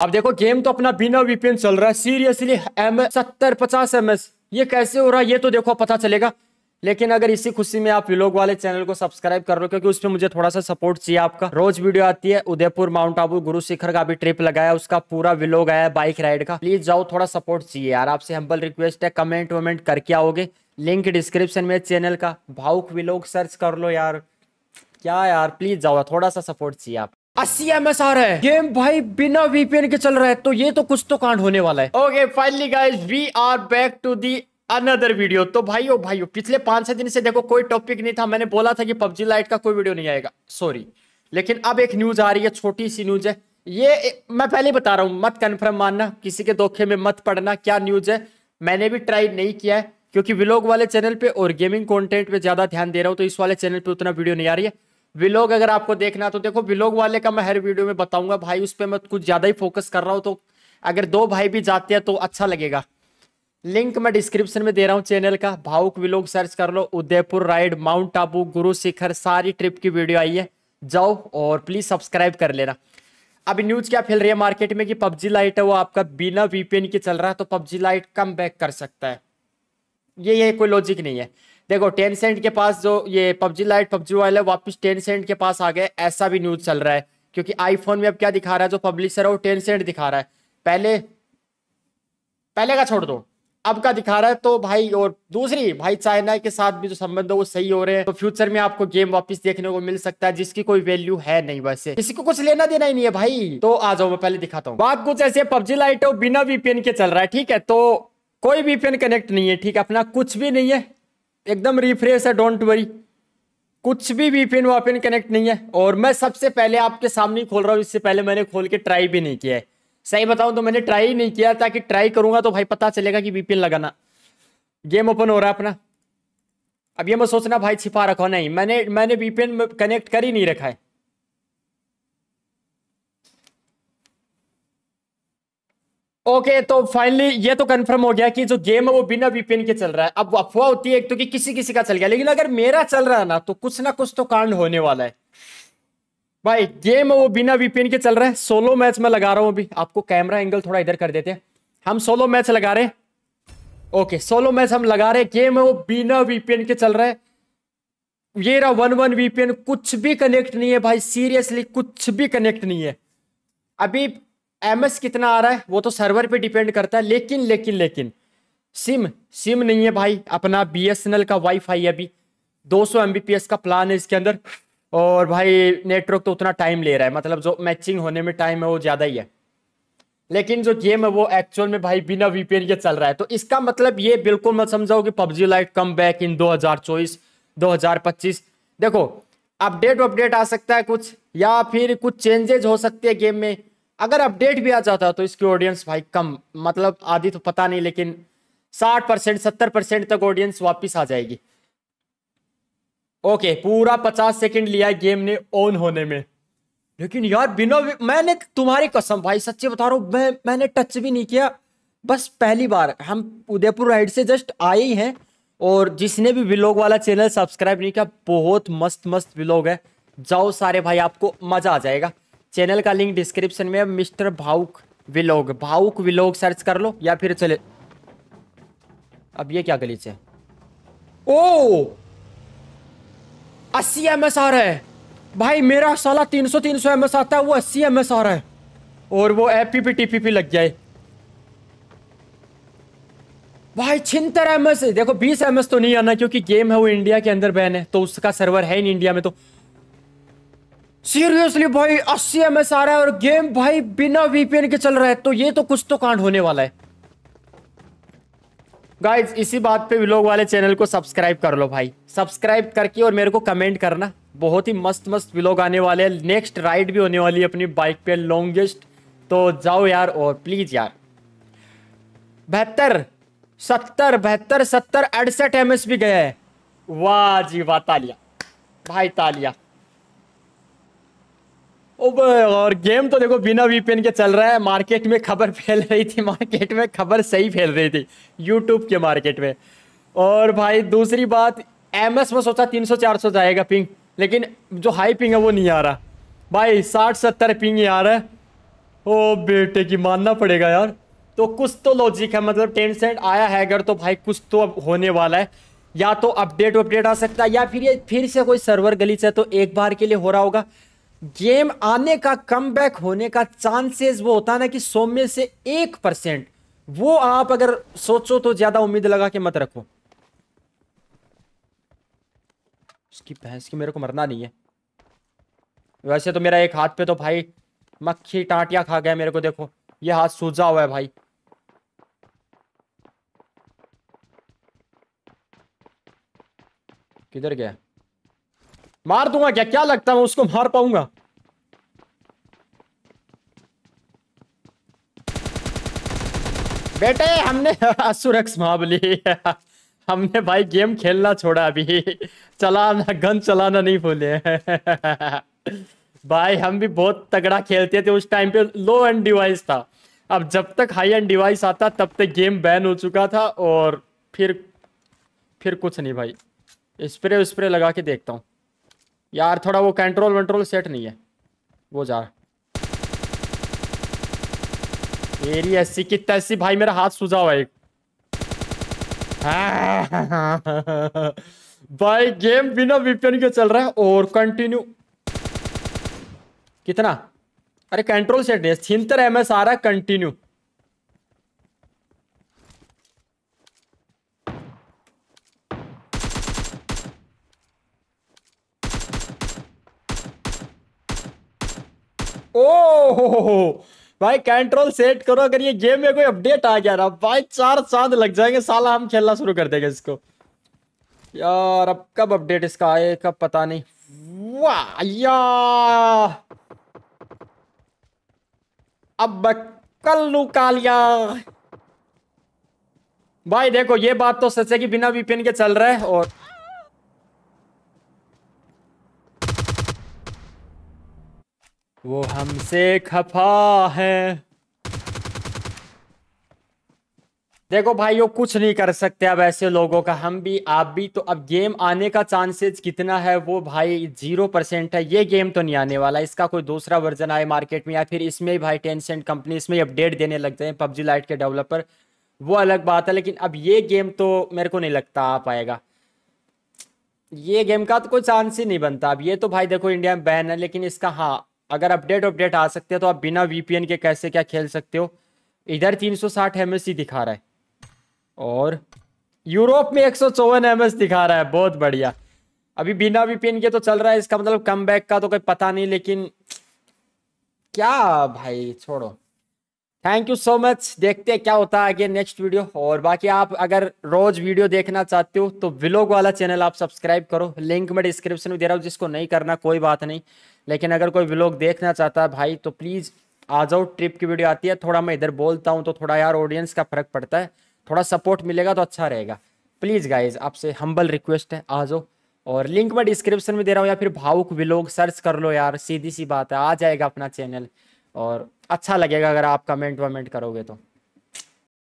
अब देखो गेम तो अपना बिना वीपीएन चल रहा है सीरियसली एम सत्तर पचास एम ये कैसे हो रहा है ये तो देखो पता चलेगा लेकिन अगर इसी खुशी में आप विलोग वाले चैनल को सब्सक्राइब कर लो क्योंकि उसमें मुझे थोड़ा सा सपोर्ट चाहिए आपका रोज वीडियो आती है उदयपुर माउंट आबू गुरु शिखर का भी ट्रिप लगाया उसका पूरा विलोग आया बाइक राइड का प्लीज जाओ थोड़ा सपोर्ट चाहिए यार आपसे हम्बल रिक्वेस्ट है कमेंट वमेंट करके आओगे लिंक डिस्क्रिप्शन में चैनल का भावुक विलोग सर्च कर लो यार क्या यार प्लीज जाओ थोड़ा सा सपोर्ट चाहिए आप अस्सी एम एस आ रहा है गेम भाई बिना वीपीएन के चल रहा है तो ये तो कुछ तो कांड होने वाला है okay finally guys we are back to the another video तो भाइयों भाई पिछले पांच छह दिन से देखो कोई टॉपिक नहीं था मैंने बोला था कि पबजी लाइट का कोई वीडियो नहीं आएगा सॉरी लेकिन अब एक न्यूज आ रही है छोटी सी न्यूज है ये मैं पहले बता रहा हूं मत कन्फर्म मानना किसी के धोखे में मत पड़ना क्या न्यूज है मैंने भी ट्राई नहीं किया है क्योंकि विलोग वाले चैनल पे और गेमिंग कंटेंट पे ज्यादा ध्यान दे रहा हूँ तो इस वाले चैनल पे उतना वीडियो नहीं आ रही है विलोग अगर आपको देखना तो देखो विलोग वाले का मैं हर वीडियो में बताऊंगा भाई उस पर मैं कुछ ज़्यादा ही फोकस कर रहा हूँ तो अगर दो भाई भी जाते हैं तो अच्छा लगेगा लिंक मैं डिस्क्रिप्शन में दे रहा हूँ चैनल का भावुक विलोग सर्च कर लो उदयपुर राइड माउंट आबू गुरु शिखर सारी ट्रिप की वीडियो आई है जाओ और प्लीज़ सब्सक्राइब कर लेना अभी न्यूज क्या फैल रही है मार्केट में कि पबजी लाइट है वो आपका बिना वीपीएन के चल रहा है तो पबजी लाइट कम बैक कर सकता है ये ये कोई लॉजिक नहीं है देखो टेन सेंट के पास जो ये पबजी लाइट पबजी वाले है वापस टेन सेंट के पास आ गए ऐसा भी न्यूज चल रहा है क्योंकि आईफोन में अब क्या दिखा रहा है जो पब्लिशर है वो टेन सेंट दिखा रहा है पहले पहले का छोड़ दो अब का दिखा रहा है तो भाई और दूसरी भाई चाइना के साथ भी जो संबंध है वो सही हो रहे हैं तो फ्यूचर में आपको गेम वापस देखने को मिल सकता है जिसकी कोई वैल्यू है नहीं वैसे किसी को कुछ लेना देना ही नहीं है भाई तो आ जाओ मैं पहले दिखाता हूँ बात कुछ ऐसे पबजी लाइट है बिना वीपीएन के चल रहा है ठीक है तो कोई वीपीएन कनेक्ट नहीं है ठीक है अपना कुछ भी नहीं है एकदम रिफ्रेश है डोंट वरी कुछ भी वीपिन वापिन कनेक्ट नहीं है और मैं सबसे पहले आपके सामने खोल रहा हूँ इससे पहले मैंने खोल के ट्राई भी नहीं किया है सही बताऊं तो मैंने ट्राई नहीं किया ताकि ट्राई करूंगा तो भाई पता चलेगा कि वीपीएन लगाना गेम ओपन हो रहा है अपना अब ये मैं सोचना भाई छिपा रखो नहीं मैंने मैंने वीपीएन कनेक्ट कर ही नहीं रखा है ओके okay, तो फाइनली ये तो कंफर्म हो गया कि जो गेम है वो बिना वीपीएन के चल रहा है अब अफवाह होती है एक तो कि किसी किसी का चल गया लेकिन अगर मेरा चल रहा है ना तो कुछ ना कुछ तो कांड होने वाला है भाई गेम है वो बिना वीपीएन के चल रहा है सोलो मैच में लगा रहा हूं अभी आपको कैमरा एंगल थोड़ा इधर कर देते हैं हम सोलो मैच लगा रहे ओके सोलो मैच हम लगा रहे गेम है वो बिना वीपीएन के चल रहा है ये रहा वन वन वीपीएन कुछ भी कनेक्ट नहीं है भाई सीरियसली कुछ भी कनेक्ट नहीं है अभी एम एस कितना आ रहा है वो तो सर्वर पे डिपेंड करता है लेकिन लेकिन लेकिन सिम सिम नहीं है भाई अपना बी एस एन एल का वाईफाई फाई अभी 200 एस का प्लान है इसके अंदर और भाई नेटवर्क तो उतना टाइम ले रहा है मतलब जो मैचिंग होने में टाइम है वो ज़्यादा ही है लेकिन जो गेम है वो एक्चुअल में भाई बिना वीपीएन के चल रहा है तो इसका मतलब ये बिल्कुल मत समझाओ कि PUBG lite come back in हजार पच्चीस देखो अपडेट अपडेट आ सकता है कुछ या फिर कुछ चेंजेज हो सकते हैं गेम में अगर अपडेट भी आ जाता तो इसकी ऑडियंस भाई कम मतलब आधी तो पता नहीं लेकिन साठ परसेंट सत्तर परसेंट तक ऑडियंस वापस आ जाएगी ओके पूरा पचास सेकंड लिया गेम ने ऑन होने में लेकिन यार बिना मैंने तो तुम्हारी कसम भाई सच्चे बता रहा हूं मैं मैंने टच भी नहीं किया बस पहली बार हम उदयपुर राइड से जस्ट आए ही हैं और जिसने भी विलोग वाला चैनल सब्सक्राइब नहीं किया बहुत मस्त मस्त विलोग है जाओ सारे भाई आपको मज़ा आ जाएगा चैनल का लिंक डिस्क्रिप्शन में मिस्टर भावुक विलोग भावुक विलोग सर्च कर लो या फिर चले अब ये क्या गलीच है ओ अस्सी एम एस आ रहा है भाई मेरा साला तीन सौ तीन सौ एम एस आता है वो अस्सी एम एस आ रहा है और वो एपी पी टीपी पी लग जाए भाई छिंतर एम एस देखो बीस एम एस तो नहीं आना क्योंकि गेम है वो इंडिया के अंदर बैन है तो उसका सर्वर है ही नहीं इंडिया में तो सीरियसली भाई अस्सी एम एस आ रहा है और गेम भाई बिना वीपीएन के चल रहा है तो ये तो कुछ तो कांड होने वाला है गाइज इसी बात पे व्लॉग वाले चैनल को सब्सक्राइब कर लो भाई सब्सक्राइब करके और मेरे को कमेंट करना बहुत ही मस्त मस्त व्लॉग आने वाले हैं नेक्स्ट राइड भी होने वाली है अपनी बाइक पे लॉन्गेस्ट तो जाओ यार और प्लीज यार बेहतर सत्तर बहत्तर सत्तर अड़सठ एम भी गया है वाह जी वाह तालिया भाई तालिया और गेम तो देखो बिना वीपीएन के चल रहा है मार्केट में खबर फैल रही थी मार्केट में खबर सही फैल रही थी यूट्यूब के मार्केट में और भाई दूसरी बात एम एस में सोचा 300-400 जाएगा पिंग लेकिन जो हाई पिंग है वो नहीं आ रहा भाई 60-70 पिंग ही आ रहा है ओ बेटे की मानना पड़ेगा यार तो कुछ तो लॉजिक है मतलब टेन सेंट आया है अगर तो भाई कुछ तो अब होने वाला है या तो अपडेट अपडेट आ सकता है या फिर ये फिर से कोई सर्वर गली से तो एक बार के लिए हो रहा होगा गेम आने का कम बैक होने का चांसेस वो होता है ना कि सौ में से एक परसेंट वो आप अगर सोचो तो ज्यादा उम्मीद लगा के मत रखो उसकी भैंस की मेरे को मरना नहीं है वैसे तो मेरा एक हाथ पे तो भाई मक्खी टाटिया खा गया मेरे को देखो ये हाथ सूजा हुआ है भाई किधर गया मार दूंगा क्या क्या लगता है उसको मार पाऊंगा बेटे हमने असुरक्ष मामली हमने भाई गेम खेलना छोड़ा अभी चलाना गन चलाना नहीं भूले भाई हम भी बहुत तगड़ा खेलते थे उस टाइम पे लो एंड डिवाइस था अब जब तक हाई एंड डिवाइस आता तब तक गेम बैन हो चुका था और फिर फिर कुछ नहीं भाई स्प्रे स्प्रे लगा के देखता हूँ यार थोड़ा वो कंट्रोल वंट्रोल सेट नहीं है वो जा मेरी ऐसी कितना ऐसी भाई मेरा हाथ सूझा हुआ एक भाई गेम बिना वीपीएन के चल रहा है और कंटिन्यू कितना अरे कंट्रोल सेट नहीं है एम एस आ रहा है कंटिन्यू ओ भाई कंट्रोल सेट करो अगर ये गेम में कोई अपडेट आ गया ना भाई चार चांद लग जाएंगे साला हम खेलना शुरू कर देंगे इसको यार अब कब अपडेट इसका आए कब पता नहीं वाह अब कल्लू कालिया भाई देखो ये बात तो सच है कि बिना वीपीएन के चल रहा है और वो हमसे खफा है देखो भाई वो कुछ नहीं कर सकते अब ऐसे लोगों का हम भी आप भी तो अब गेम आने का चांसेस कितना है वो भाई जीरो परसेंट है ये गेम तो नहीं आने वाला इसका कोई दूसरा वर्जन आए मार्केट में या फिर इसमें भाई टेंसेंट कंपनी इसमें अपडेट देने लग जाए पबजी लाइट के डेवलपर वो अलग बात है लेकिन अब ये गेम तो मेरे को नहीं लगता आ पाएगा ये गेम का तो कोई चांस ही नहीं बनता अब ये तो भाई देखो इंडिया में बैन है लेकिन इसका हाँ अगर अपडेट अपडेट आ सकते हैं तो आप बिना वीपीएन के कैसे क्या खेल सकते हो इधर 360 एस ही दिखा रहा है और यूरोप में एक सौ एस दिखा रहा है बहुत बढ़िया अभी बिना वीपीएन के तो चल रहा है इसका मतलब कम का तो कोई पता नहीं लेकिन क्या भाई छोड़ो थैंक यू सो मच देखते हैं क्या होता है आगे नेक्स्ट वीडियो और बाकी आप अगर रोज वीडियो देखना चाहते हो तो विलोग वाला चैनल आप सब्सक्राइब करो लिंक में डिस्क्रिप्शन में दे रहा हूँ जिसको नहीं करना कोई बात नहीं लेकिन अगर कोई विलोग देखना चाहता है भाई तो प्लीज़ आ जाओ ट्रिप की वीडियो आती है थोड़ा मैं इधर बोलता हूँ तो थोड़ा यार ऑडियंस का फर्क पड़ता है थोड़ा सपोर्ट मिलेगा तो अच्छा रहेगा प्लीज़ गाइज आपसे हम्बल रिक्वेस्ट है आ जाओ और लिंक में डिस्क्रिप्शन में दे रहा हूँ या फिर भावुक विलोग सर्च कर लो यार सीधी सी बात है आ जाएगा अपना चैनल और अच्छा लगेगा अगर आप कमेंट वमेंट करोगे तो